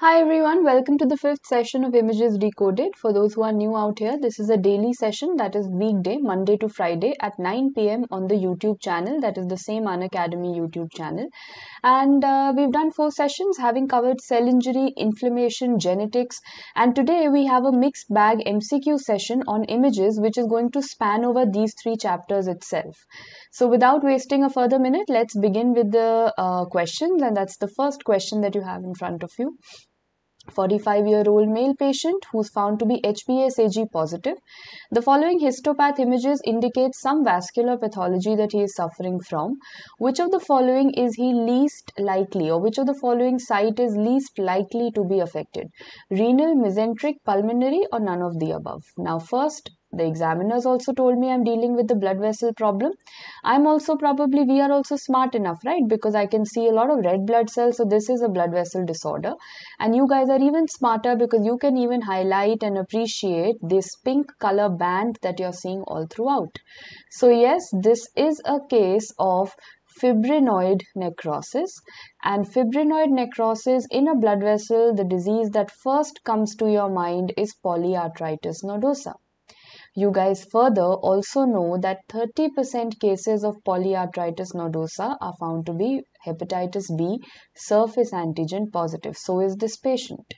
Hi everyone, welcome to the fifth session of Images Decoded. For those who are new out here, this is a daily session that is weekday, Monday to Friday at 9 pm on the YouTube channel, that is the same An Academy YouTube channel. And uh, we've done four sessions having covered cell injury, inflammation, genetics, and today we have a mixed bag MCQ session on images, which is going to span over these three chapters itself. So, without wasting a further minute, let's begin with the uh, questions, and that's the first question that you have in front of you. 45 year old male patient who's found to be HPSAG positive. The following histopath images indicate some vascular pathology that he is suffering from. Which of the following is he least likely or which of the following site is least likely to be affected? Renal, mesenteric, pulmonary or none of the above? Now first the examiners also told me i'm dealing with the blood vessel problem i'm also probably we are also smart enough right because i can see a lot of red blood cells so this is a blood vessel disorder and you guys are even smarter because you can even highlight and appreciate this pink color band that you're seeing all throughout so yes this is a case of fibrinoid necrosis and fibrinoid necrosis in a blood vessel the disease that first comes to your mind is polyarthritis nodosa you guys further also know that 30% cases of polyarthritis nodosa are found to be hepatitis B surface antigen positive. So is this patient.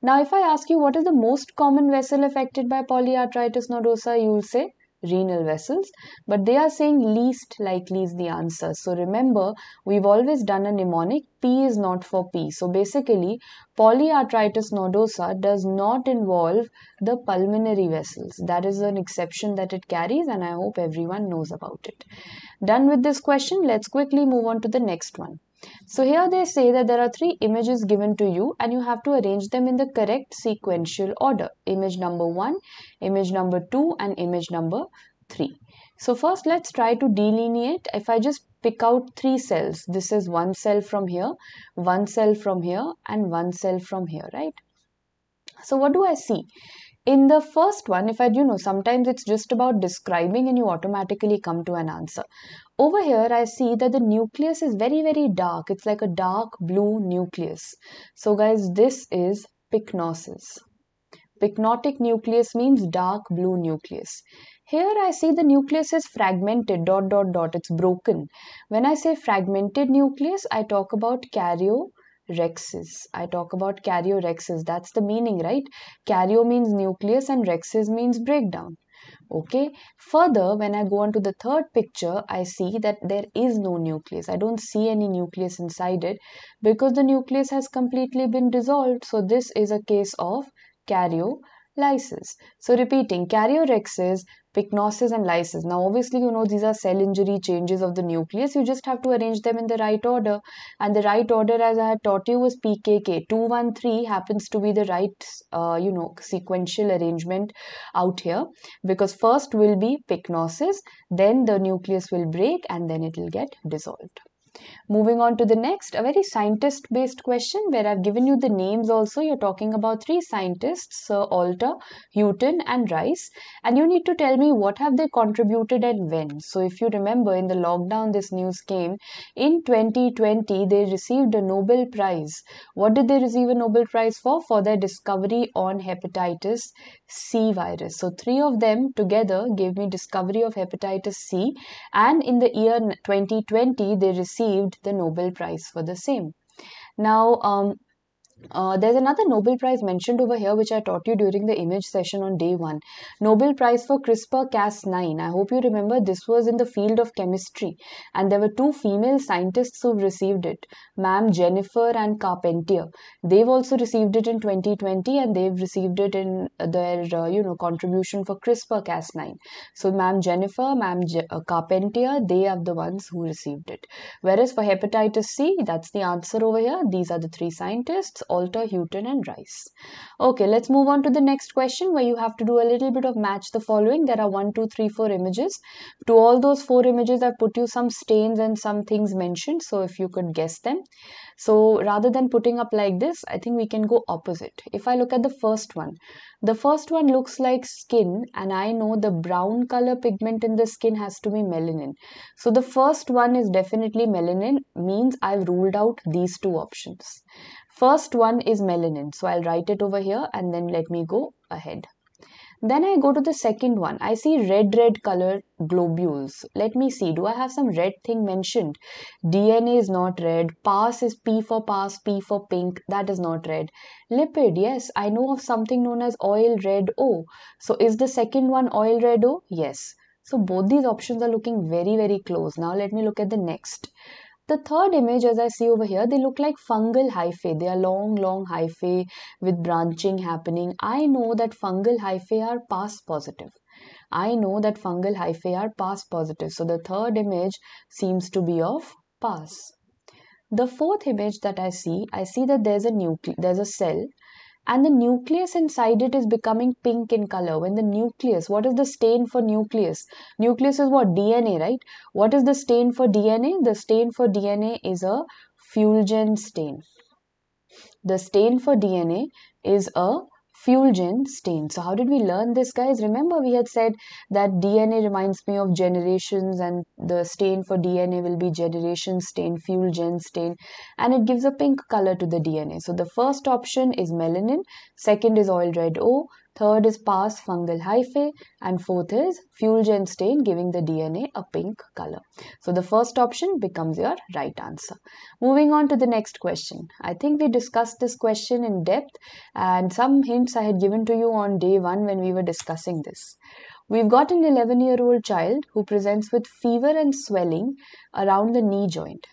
Now, if I ask you what is the most common vessel affected by polyarthritis nodosa, you will say renal vessels, but they are saying least likely is the answer. So remember, we've always done a mnemonic P is not for P. So basically, polyarteritis nodosa does not involve the pulmonary vessels. That is an exception that it carries, and I hope everyone knows about it. Done with this question, let's quickly move on to the next one. So here they say that there are three images given to you and you have to arrange them in the correct sequential order. Image number 1, image number 2 and image number 3. So first let's try to delineate. If I just pick out three cells, this is one cell from here, one cell from here and one cell from here, right? So what do I see? in the first one if i you know sometimes it's just about describing and you automatically come to an answer over here i see that the nucleus is very very dark it's like a dark blue nucleus so guys this is pycnosis pycnotic nucleus means dark blue nucleus here i see the nucleus is fragmented dot dot dot it's broken when i say fragmented nucleus i talk about karyo rexes. I talk about karyorexes. That's the meaning, right? Karyo means nucleus and rexes means breakdown. Okay. Further, when I go on to the third picture, I see that there is no nucleus. I don't see any nucleus inside it because the nucleus has completely been dissolved. So this is a case of karyorexis lysis. So repeating, karyorexis, pycnosis and lysis. Now obviously you know these are cell injury changes of the nucleus. You just have to arrange them in the right order. And the right order as I had taught you was PKK. 213 happens to be the right uh, you know sequential arrangement out here because first will be pycnosis, then the nucleus will break and then it will get dissolved. Moving on to the next, a very scientist based question where I've given you the names also. You're talking about three scientists, Sir Alter, Houghton, and Rice, and you need to tell me what have they contributed and when. So, if you remember in the lockdown, this news came in 2020, they received a Nobel Prize. What did they receive a Nobel Prize for? For their discovery on hepatitis C virus. So, three of them together gave me discovery of hepatitis C, and in the year 2020, they received the Nobel Prize for the same. Now, um, uh, there's another Nobel Prize mentioned over here, which I taught you during the image session on day one. Nobel Prize for CRISPR Cas9. I hope you remember this was in the field of chemistry, and there were two female scientists who received it, Ma'am Jennifer and Carpentier. They've also received it in 2020, and they've received it in their uh, you know contribution for CRISPR Cas9. So, Ma'am Jennifer, Ma'am Je uh, Carpentier, they are the ones who received it. Whereas for hepatitis C, that's the answer over here. These are the three scientists Alter, Houghton, and Rice. Okay, let's move on to the next question where you have to do a little bit of match the following. There are one, two, three, four images. To all those four images, I've put you some stains and some things mentioned. So if you could guess them. So rather than putting up like this, I think we can go opposite. If I look at the first one, the first one looks like skin and I know the brown color pigment in the skin has to be melanin. So the first one is definitely melanin means I've ruled out these two options. First one is melanin. So I'll write it over here and then let me go ahead. Then I go to the second one. I see red, red color globules. Let me see. Do I have some red thing mentioned? DNA is not red. Pass is P for pass, P for pink. That is not red. Lipid, yes. I know of something known as oil red O. So is the second one oil red O? Yes. So both these options are looking very, very close. Now let me look at the next. The third image, as I see over here, they look like fungal hyphae. They are long, long hyphae with branching happening. I know that fungal hyphae are past positive. I know that fungal hyphae are past positive. So the third image seems to be of past. The fourth image that I see, I see that there's a nucleus, there's a cell and the nucleus inside it is becoming pink in color when the nucleus what is the stain for nucleus nucleus is what dna right what is the stain for dna the stain for dna is a fulgent stain the stain for dna is a fuel gen stain. So how did we learn this, guys? Remember we had said that DNA reminds me of generations and the stain for DNA will be generation stain, fuel gen stain, and it gives a pink color to the DNA. So the first option is melanin, second is oil red O, Third is pars fungal hyphae. And fourth is fuel gen stain giving the DNA a pink color. So the first option becomes your right answer. Moving on to the next question. I think we discussed this question in depth and some hints I had given to you on day one when we were discussing this. We've got an 11 year old child who presents with fever and swelling around the knee joint.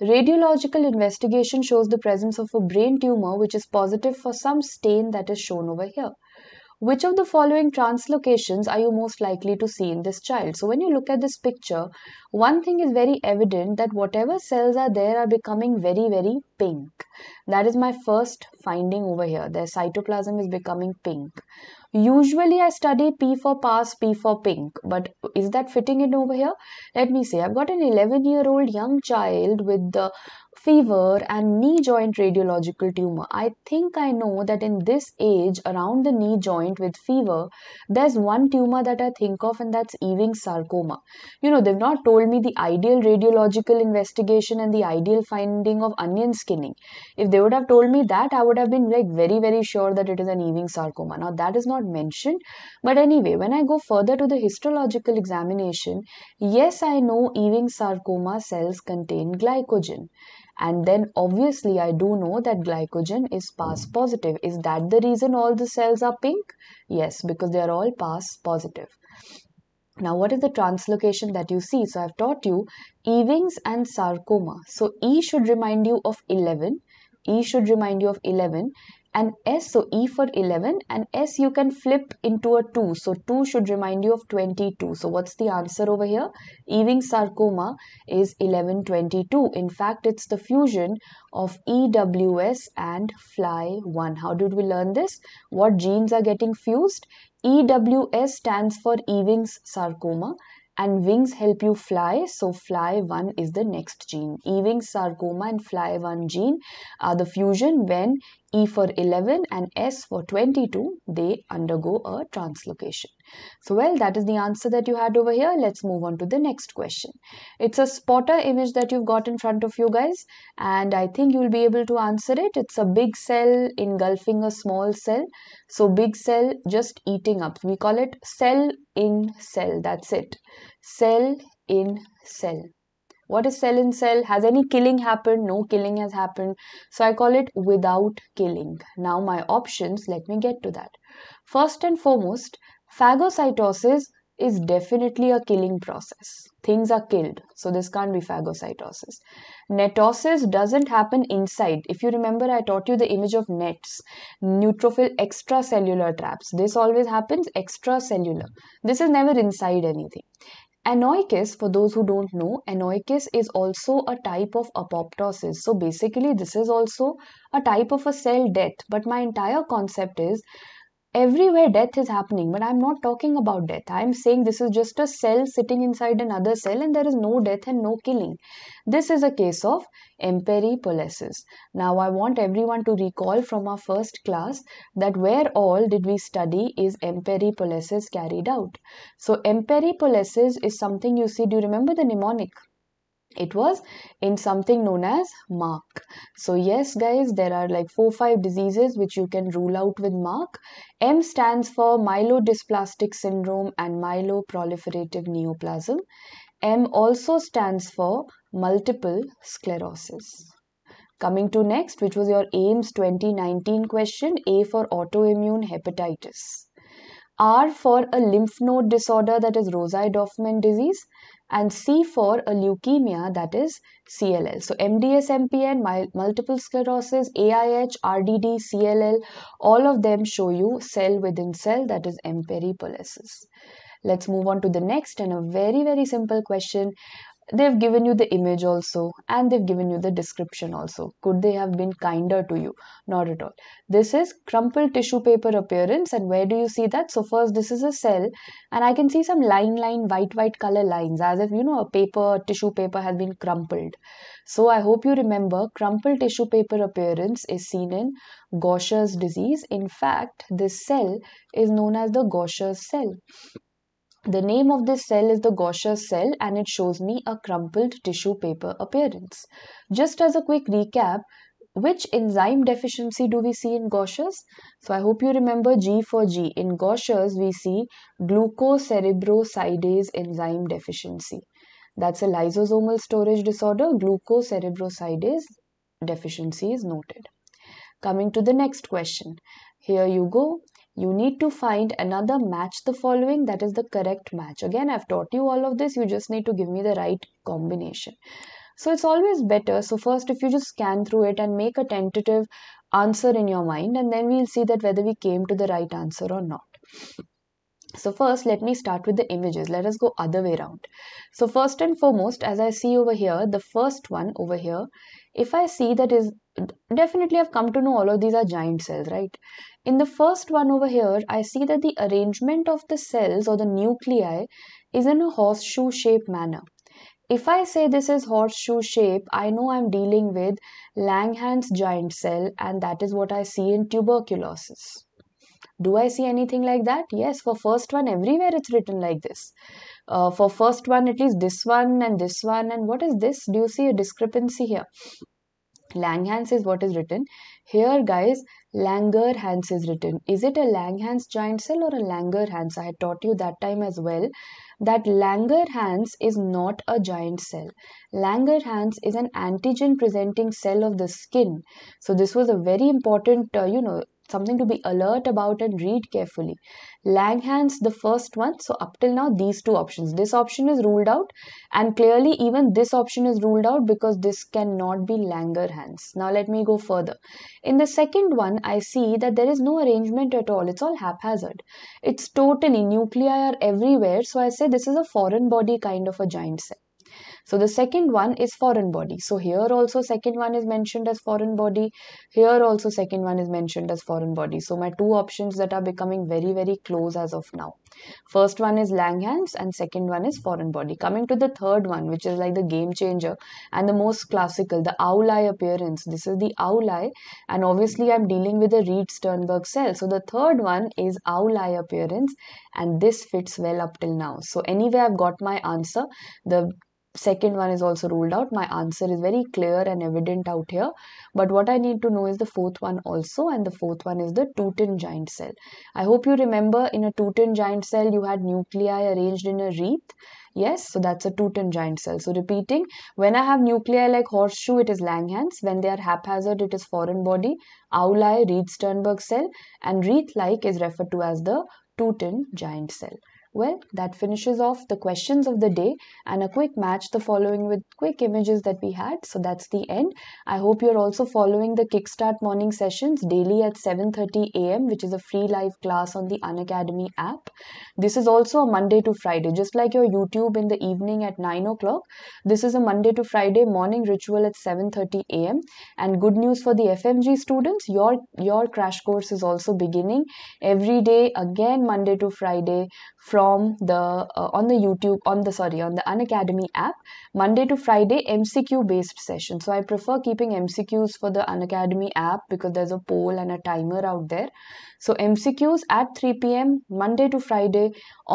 Radiological investigation shows the presence of a brain tumor which is positive for some stain that is shown over here which of the following translocations are you most likely to see in this child? So when you look at this picture, one thing is very evident that whatever cells are there are becoming very, very pink. That is my first finding over here. Their cytoplasm is becoming pink. Usually I study P for past, P for pink. But is that fitting in over here? Let me see. I've got an 11 year old young child with the fever and knee joint radiological tumor. I think I know that in this age, around the knee joint with fever, there's one tumor that I think of, and that's Ewing sarcoma. You know, they've not told me the ideal radiological investigation and the ideal finding of onion skinning. If they would have told me that, I would have been like very, very sure that it is an Ewing sarcoma. Now, that is not mentioned. But anyway, when I go further to the histological examination, yes, I know Ewing sarcoma cells contain glycogen and then obviously i do know that glycogen is pass positive is that the reason all the cells are pink yes because they are all pass positive now, what is the translocation that you see? So, I've taught you Ewing's and sarcoma. So, E should remind you of 11. E should remind you of 11 and S. So, E for 11 and S you can flip into a 2. So, 2 should remind you of 22. So, what's the answer over here? Ewing's sarcoma is 1122. In fact, it's the fusion of EWS and FLY1. How did we learn this? What genes are getting fused? EWS stands for Ewing's sarcoma and wings help you fly so fly1 is the next gene ewing's sarcoma and fly1 gene are the fusion when e for 11 and s for 22 they undergo a translocation so well, that is the answer that you had over here. Let's move on to the next question. It's a spotter image that you've got in front of you guys and I think you'll be able to answer it. It's a big cell engulfing a small cell. So big cell just eating up. We call it cell in cell. That's it. Cell in cell what is cell in cell has any killing happened no killing has happened so i call it without killing now my options let me get to that first and foremost Phagocytosis is definitely a killing process. Things are killed, so this can't be phagocytosis. Netosis doesn't happen inside. If you remember, I taught you the image of nets, neutrophil extracellular traps. This always happens extracellular. This is never inside anything. Anoikis, for those who don't know, anoikis is also a type of apoptosis. So basically, this is also a type of a cell death. But my entire concept is everywhere death is happening but i'm not talking about death i'm saying this is just a cell sitting inside another cell and there is no death and no killing this is a case of emperipolesis now i want everyone to recall from our first class that where all did we study is emperipolesis carried out so emperipolesis is something you see do you remember the mnemonic it was in something known as mark so yes guys there are like four five diseases which you can rule out with mark m stands for myelodysplastic syndrome and myeloproliferative neoplasm m also stands for multiple sclerosis coming to next which was your aims 2019 question a for autoimmune hepatitis r for a lymph node disorder that is is dorfman disease and C4 a leukemia that is CLL. So MDS, MPN, multiple sclerosis, AIH, RDD, CLL, all of them show you cell within cell that is emperipolysis. Let's move on to the next and a very very simple question they've given you the image also and they've given you the description also could they have been kinder to you not at all this is crumpled tissue paper appearance and where do you see that so first this is a cell and i can see some line line white white color lines as if you know a paper tissue paper has been crumpled so i hope you remember crumpled tissue paper appearance is seen in gaucher's disease in fact this cell is known as the gaucher's cell the name of this cell is the Gaucher cell and it shows me a crumpled tissue paper appearance. Just as a quick recap, which enzyme deficiency do we see in Gauchers? So I hope you remember G for G. In Gauchers, we see glucocerebrosidase enzyme deficiency. That's a lysosomal storage disorder. Glucocerebrosidase deficiency is noted. Coming to the next question. Here you go you need to find another match the following that is the correct match again i've taught you all of this you just need to give me the right combination so it's always better so first if you just scan through it and make a tentative answer in your mind and then we'll see that whether we came to the right answer or not so first let me start with the images let us go other way around so first and foremost as i see over here the first one over here if i see that is definitely I've come to know all of these are giant cells, right? In the first one over here, I see that the arrangement of the cells or the nuclei is in a horseshoe shape manner. If I say this is horseshoe shape, I know I'm dealing with Langhans giant cell and that is what I see in tuberculosis. Do I see anything like that? Yes, for first one, everywhere it's written like this. Uh, for first one, at least this one and this one. And what is this? Do you see a discrepancy here? Langhans is what is written. Here, guys, Langerhans is written. Is it a Langhans giant cell or a Langerhans? I had taught you that time as well that Langerhans is not a giant cell. Langerhans is an antigen presenting cell of the skin. So this was a very important, uh, you know, something to be alert about and read carefully. Langhans, the first one. So up till now, these two options. This option is ruled out and clearly even this option is ruled out because this cannot be Langerhans. Now let me go further. In the second one, I see that there is no arrangement at all. It's all haphazard. It's totally nuclei are everywhere. So I say this is a foreign body kind of a giant cell. So the second one is foreign body. So here also second one is mentioned as foreign body. Here also second one is mentioned as foreign body. So my two options that are becoming very very close as of now. First one is Langhans and second one is foreign body. Coming to the third one which is like the game changer and the most classical the owl eye appearance. This is the owl eye and obviously I'm dealing with a Reed Sternberg cell. So the third one is owl eye appearance and this fits well up till now. So anyway I've got my answer. The second one is also ruled out my answer is very clear and evident out here but what i need to know is the fourth one also and the fourth one is the teuton giant cell i hope you remember in a teuton giant cell you had nuclei arranged in a wreath yes so that's a teuton giant cell so repeating when i have nuclei like horseshoe it is langhans when they are haphazard it is foreign body owl eye reed sternberg cell and wreath like is referred to as the teuton giant cell well, that finishes off the questions of the day and a quick match the following with quick images that we had. So that's the end. I hope you're also following the Kickstart morning sessions daily at 7:30 a.m., which is a free live class on the Unacademy app. This is also a Monday to Friday, just like your YouTube in the evening at 9 o'clock. This is a Monday to Friday morning ritual at 7:30 a.m. And good news for the FMG students, your your crash course is also beginning every day again Monday to Friday from from the uh, on the youtube on the sorry on the unacademy app monday to friday mcq based session so i prefer keeping mcqs for the unacademy app because there's a poll and a timer out there so mcqs at 3 pm monday to friday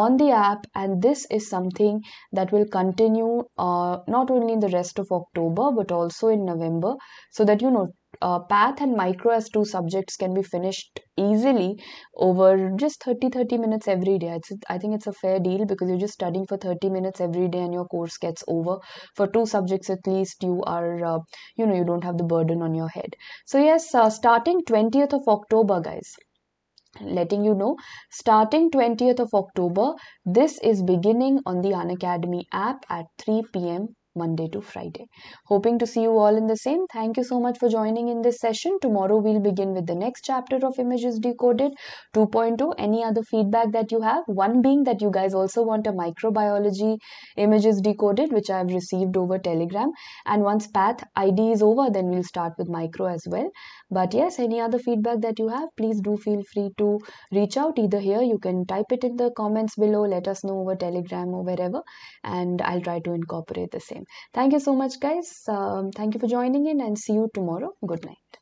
on the app and this is something that will continue uh, not only in the rest of october but also in november so that you know uh, path and micro as two subjects can be finished easily over just 30 30 minutes every day it's, i think it's a fair deal because you're just studying for 30 minutes every day and your course gets over for two subjects at least you are uh, you know you don't have the burden on your head so yes uh, starting 20th of october guys letting you know starting 20th of october this is beginning on the unacademy app at 3 p.m Monday to Friday. Hoping to see you all in the same. Thank you so much for joining in this session. Tomorrow we'll begin with the next chapter of Images Decoded 2.2. Any other feedback that you have? One being that you guys also want a microbiology Images Decoded, which I have received over Telegram. And once PATH ID is over, then we'll start with micro as well but yes any other feedback that you have please do feel free to reach out either here you can type it in the comments below let us know over telegram or wherever and i'll try to incorporate the same thank you so much guys um, thank you for joining in and see you tomorrow good night